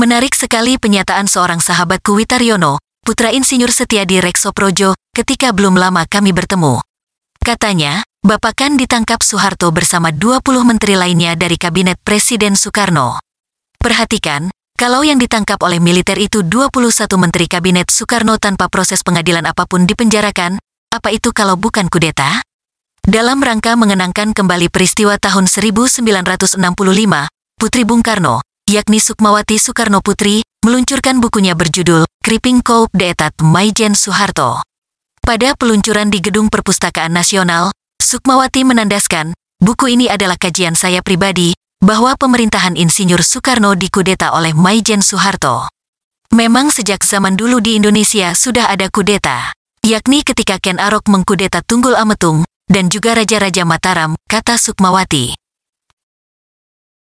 Menarik sekali penyataan seorang sahabat Kuwitaryono, putra insinyur Setiadi Rekso Projo, ketika belum lama kami bertemu. Katanya, Bapak kan ditangkap Soeharto bersama 20 menteri lainnya dari Kabinet Presiden Soekarno. Perhatikan, kalau yang ditangkap oleh militer itu 21 menteri Kabinet Soekarno tanpa proses pengadilan apapun dipenjarakan, apa itu kalau bukan kudeta? Dalam rangka mengenangkan kembali peristiwa tahun 1965, Putri Bung Karno, yakni Sukmawati Soekarno Putri, meluncurkan bukunya berjudul Creeping Cope Detat Maijen Soeharto. Pada peluncuran di Gedung Perpustakaan Nasional, Sukmawati menandaskan, buku ini adalah kajian saya pribadi, bahwa pemerintahan Insinyur Soekarno dikudeta oleh Maijen Soeharto. Memang sejak zaman dulu di Indonesia sudah ada kudeta, yakni ketika Ken Arok mengkudeta Tunggul Ametung, dan juga Raja-Raja Mataram, kata Sukmawati.